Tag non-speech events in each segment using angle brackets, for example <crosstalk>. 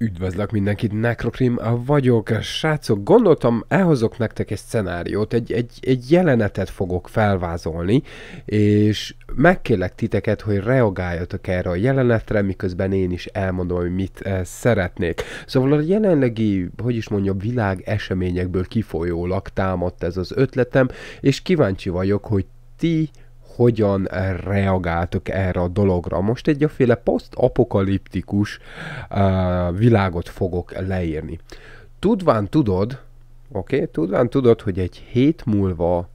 Üdvözlök mindenkit, Nekrokrim vagyok. Srácok, gondoltam, elhozok nektek egy szenáriót, egy, egy, egy jelenetet fogok felvázolni, és megkérlek titeket, hogy reagáljatok erre a jelenetre, miközben én is elmondom, hogy mit eh, szeretnék. Szóval a jelenlegi, hogy is mondjam, világ eseményekből kifolyólag támadt ez az ötletem, és kíváncsi vagyok, hogy ti hogyan reagáltok erre a dologra. Most egy egyféle posztapokaliptikus uh, világot fogok leírni. Tudván tudod, oké, okay? tudván tudod, hogy egy hét múlva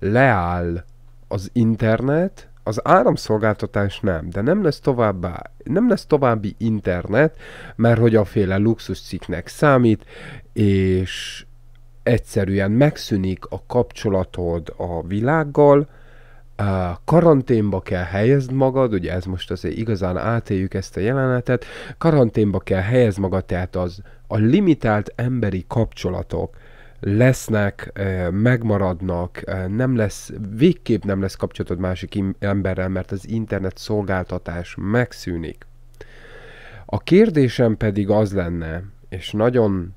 leáll az internet, az áramszolgáltatás nem, de nem lesz továbbá, nem lesz további internet, mert hogy a féle luxusciknek számít, és egyszerűen megszűnik a kapcsolatod a világgal, karanténba kell helyezd magad, ugye ez most azért igazán átéljük ezt a jelenetet, karanténba kell helyezd magad, tehát az a limitált emberi kapcsolatok, lesznek, megmaradnak, nem lesz, végképp nem lesz kapcsolatod másik emberrel, mert az internet szolgáltatás megszűnik. A kérdésem pedig az lenne, és nagyon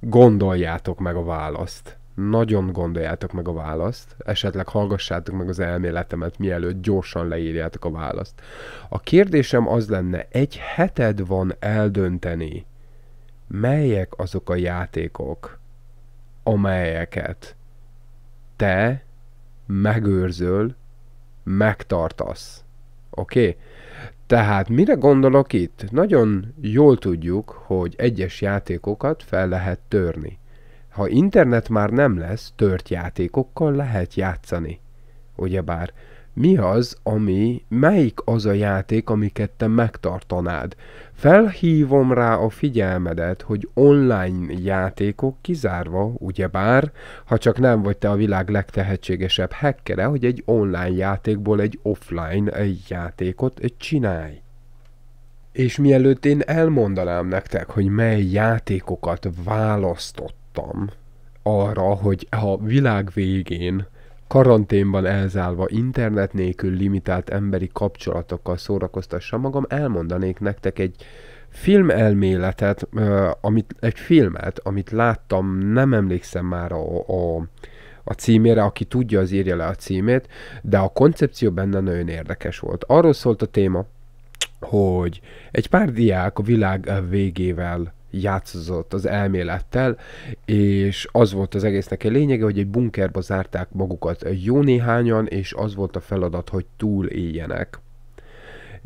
gondoljátok meg a választ, nagyon gondoljátok meg a választ, esetleg hallgassátok meg az elméletemet, mielőtt gyorsan leírjátok a választ. A kérdésem az lenne, egy heted van eldönteni, melyek azok a játékok, amelyeket te megőrzöl, megtartasz. Oké? Okay? Tehát mire gondolok itt? Nagyon jól tudjuk, hogy egyes játékokat fel lehet törni ha internet már nem lesz, tört játékokkal lehet játszani. Ugyebár, mi az, ami, melyik az a játék, amiket te megtartanád? Felhívom rá a figyelmedet, hogy online játékok kizárva, ugyebár, ha csak nem vagy te a világ legtehetségesebb hackere, hogy egy online játékból egy offline egy játékot csinálj. És mielőtt én elmondanám nektek, hogy mely játékokat választott, vártam arra, hogy ha világ végén karanténban elzálva, internet nélkül limitált emberi kapcsolatokkal szórakoztassa magam, elmondanék nektek egy filmelméletet, amit, egy filmet, amit láttam, nem emlékszem már a, a, a címére, aki tudja, az írja le a címét, de a koncepció benne nagyon érdekes volt. Arról szólt a téma, hogy egy pár diák a világ végével játszott az elmélettel, és az volt az egésznek a lényege, hogy egy bunkerba zárták magukat jó néhányan, és az volt a feladat, hogy túléljenek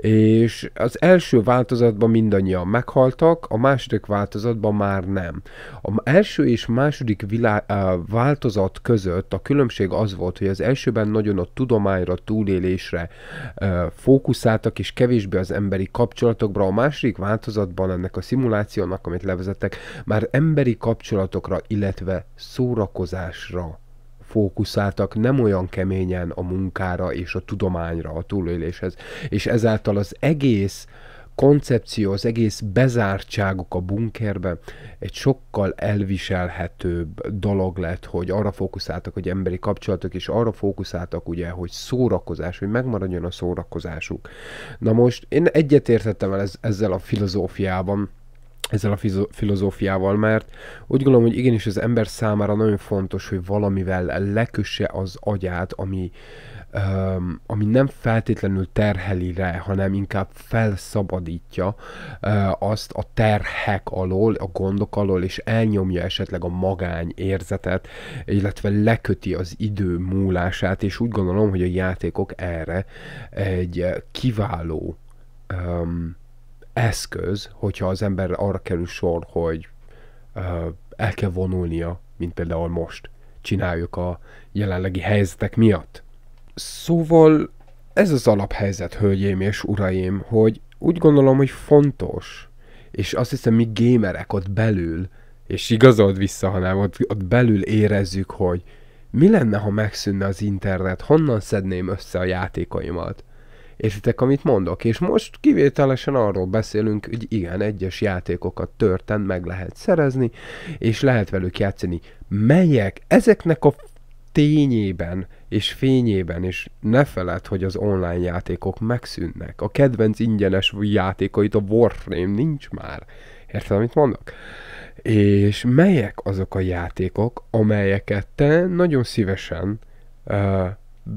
és az első változatban mindannyian meghaltak, a második változatban már nem. A első és második vilá- változat között a különbség az volt, hogy az elsőben nagyon a tudományra, túlélésre fókuszáltak, és kevésbé az emberi kapcsolatokra. A második változatban ennek a szimulációnak, amit levezettek, már emberi kapcsolatokra, illetve szórakozásra fókuszáltak nem olyan keményen a munkára és a tudományra, a túléléshez, és ezáltal az egész koncepció, az egész bezártságuk a bunkerben egy sokkal elviselhetőbb dolog lett, hogy arra fókuszáltak, hogy emberi kapcsolatok, és arra fókuszáltak ugye, hogy szórakozás, hogy megmaradjon a szórakozásuk. Na most én egyetértettem el ez, ezzel a filozófiában, ezzel a filozófiával, mert úgy gondolom, hogy igenis az ember számára nagyon fontos, hogy valamivel lekösse az agyát, ami, um, ami nem feltétlenül terheli rá, hanem inkább felszabadítja uh, azt a terhek alól, a gondok alól, és elnyomja esetleg a magány érzetet, illetve leköti az idő múlását, és úgy gondolom, hogy a játékok erre egy kiváló um, eszköz, hogyha az ember arra kerül sor, hogy ö, el kell vonulnia, mint például most csináljuk a jelenlegi helyzetek miatt. Szóval ez az alaphelyzet, hölgyeim és uraim, hogy úgy gondolom, hogy fontos, és azt hiszem mi gémerek ott belül, és igazolt vissza, hanem ott, ott belül érezzük, hogy mi lenne, ha megszűnne az internet, honnan szedném össze a játékaimat. Értitek, amit mondok? És most kivételesen arról beszélünk, hogy igen, egyes játékokat törten meg lehet szerezni, és lehet velük játszani. Melyek? Ezeknek a tényében és fényében, és ne feled, hogy az online játékok megszűnnek. A kedvenc ingyenes játékait a Warframe nincs már. Érted, amit mondok? És melyek azok a játékok, amelyeket te nagyon szívesen uh,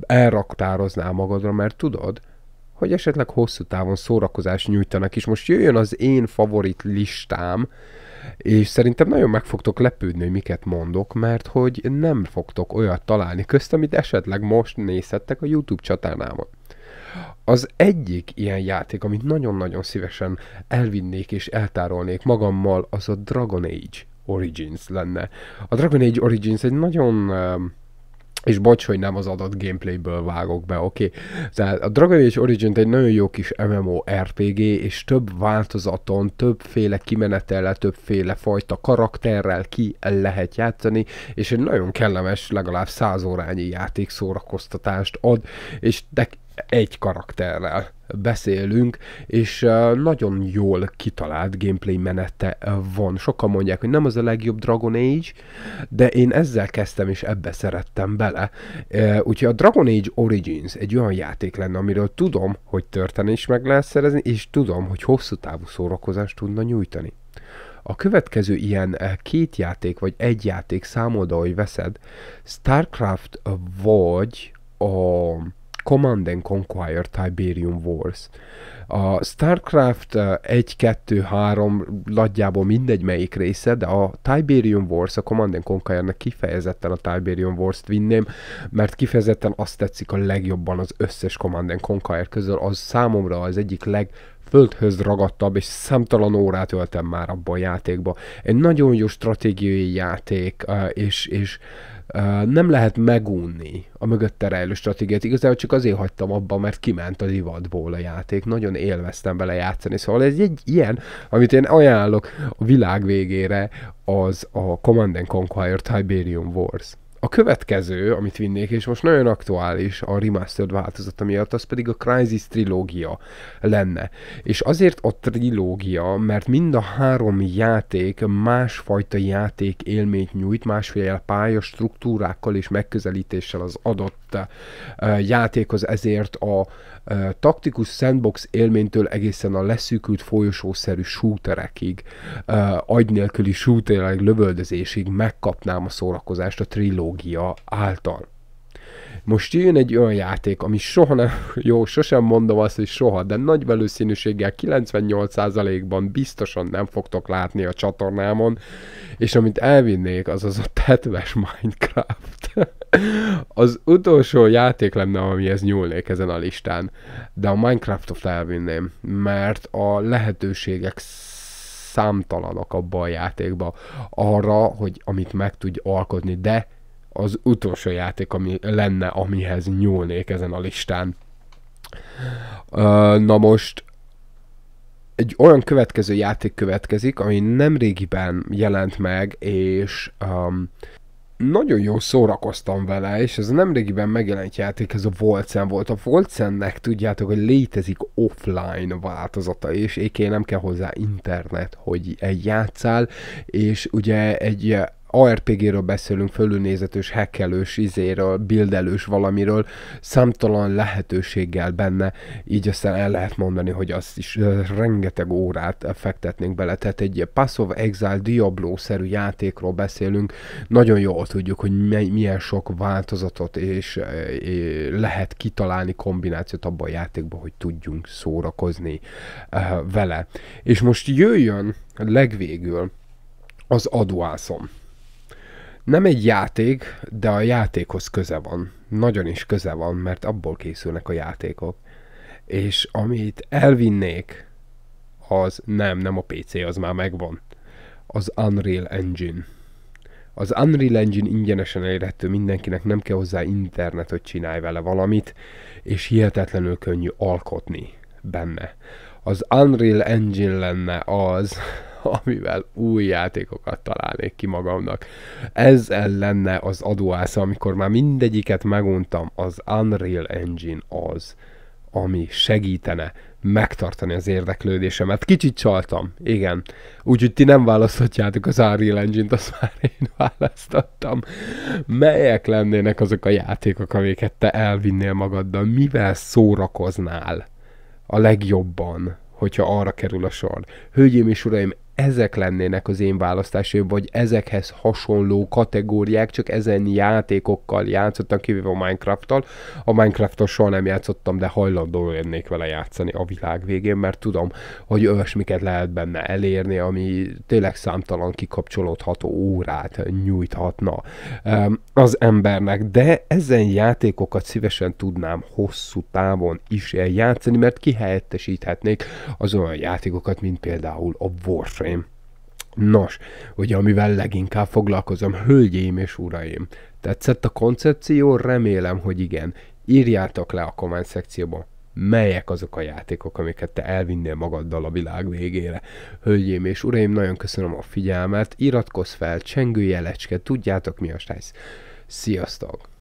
elraktároznál magadra, mert tudod, hogy esetleg hosszú távon szórakozást nyújtanak is. Most jöjjön az én favorit listám, és szerintem nagyon meg fogtok lepődni, hogy miket mondok, mert hogy nem fogtok olyat találni közt, amit esetleg most nézhettek a YouTube csatornámon. Az egyik ilyen játék, amit nagyon-nagyon szívesen elvinnék és eltárolnék magammal, az a Dragon Age Origins lenne. A Dragon Age Origins egy nagyon és bocs, hogy nem az adott gameplayből vágok be, oké? Okay? Tehát a Dragon Age Origin egy nagyon jó kis MMORPG, és több változaton, többféle kimenetele, többféle fajta karakterrel ki lehet játszani, és egy nagyon kellemes, legalább száz órányi játék szórakoztatást ad, és de egy karakterrel beszélünk, és nagyon jól kitalált gameplay menete van. Sokan mondják, hogy nem az a legjobb Dragon Age, de én ezzel kezdtem, és ebbe szerettem bele. Úgyhogy a Dragon Age Origins egy olyan játék lenne, amiről tudom, hogy történés meg lehet szerezni, és tudom, hogy hosszú távú szórakozást tudna nyújtani. A következő ilyen két játék, vagy egy játék számolda, hogy veszed, Starcraft vagy a Command and Conquer Tiberium Wars. A StarCraft 1, 2, 3 nagyjából mindegy melyik része, de a Tiberium Wars, a Command and Conquernek kifejezetten a Tiberium Wars-t vinném, mert kifejezetten azt tetszik a legjobban az összes Command and Conquer közül, az számomra az egyik leg földhöz ragadtabb, és számtalan órát öltem már abban a játékba. Egy nagyon jó stratégiai játék, eh, és, és nem lehet megunni a mögötte rejlő stratégiát. Igazából csak azért hagytam abba, mert kiment a divatból a játék. Nagyon élveztem vele játszani. Szóval ez egy ilyen, amit én ajánlok a világ végére, az a Command Conquer Tiberium Wars a következő, amit vinnék, és most nagyon aktuális a remastered változata miatt, az pedig a Crisis trilógia lenne. És azért a trilógia, mert mind a három játék másfajta játék élményt nyújt, másfél pálya struktúrákkal és megközelítéssel az adott játékhoz, ezért a taktikus sandbox élménytől egészen a leszűkült folyosószerű shooterekig, agy nélküli shooterek lövöldözésig megkapnám a szórakozást a trilógia által. Most jön egy olyan játék, ami soha nem, <laughs> jó, sosem mondom azt, hogy soha, de nagy valószínűséggel 98%-ban biztosan nem fogtok látni a csatornámon, és amit elvinnék, az az a tetves Minecraft. <laughs> az utolsó játék lenne, amihez nyúlnék ezen a listán, de a Minecraftot elvinném, mert a lehetőségek számtalanok abban a játékban arra, hogy amit meg tudj alkotni, de az utolsó játék, ami lenne, amihez nyúlnék ezen a listán. Na most egy olyan következő játék következik, ami nem régiben jelent meg, és um, nagyon jól szórakoztam vele, és ez a nemrégiben megjelent játék, ez a Volcen volt. A Volcennek tudjátok, hogy létezik offline változata, és éké nem kell hozzá internet, hogy egy játszál, és ugye egy ARPG-ről beszélünk, fölülnézetős, hekkelős, izéről, bildelős valamiről, számtalan lehetőséggel benne, így aztán el lehet mondani, hogy azt is rengeteg órát fektetnénk bele. Tehát egy Pass of Exile Diablo-szerű játékról beszélünk, nagyon jól tudjuk, hogy milyen sok változatot és lehet kitalálni kombinációt abban a játékban, hogy tudjunk szórakozni vele. És most jöjjön legvégül az adóászom nem egy játék, de a játékhoz köze van. Nagyon is köze van, mert abból készülnek a játékok. És amit elvinnék, az nem, nem a PC, az már megvan. Az Unreal Engine. Az Unreal Engine ingyenesen elérhető mindenkinek, nem kell hozzá internet, hogy csinálj vele valamit, és hihetetlenül könnyű alkotni benne. Az Unreal Engine lenne az, <laughs> amivel új játékokat találnék ki magamnak. Ez lenne az adóásza, amikor már mindegyiket meguntam, az Unreal Engine az, ami segítene megtartani az érdeklődésemet. Kicsit csaltam, igen. Úgyhogy ti nem választhatjátok az Unreal Engine-t, azt már én választottam. Melyek lennének azok a játékok, amiket te elvinnél magaddal? Mivel szórakoznál a legjobban, hogyha arra kerül a sor? Hölgyeim és uraim, ezek lennének az én választásaim, vagy ezekhez hasonló kategóriák, csak ezen játékokkal játszottam, kivéve a Minecraft-tal. A Minecraft-tal soha nem játszottam, de hajlandó lennék vele játszani a világ végén, mert tudom, hogy olyasmiket lehet benne elérni, ami tényleg számtalan kikapcsolódható órát nyújthatna ehm, az embernek. De ezen játékokat szívesen tudnám hosszú távon is eljátszani, mert kihelyettesíthetnék az olyan játékokat, mint például a Warframe Frame. Nos, ugye amivel leginkább foglalkozom, hölgyeim és uraim, tetszett a koncepció? Remélem, hogy igen. Írjátok le a komment szekcióba, melyek azok a játékok, amiket te elvinnél magaddal a világ végére. Hölgyeim és uraim, nagyon köszönöm a figyelmet, iratkozz fel, jelecske, tudjátok mi a stájsz. Sziasztok!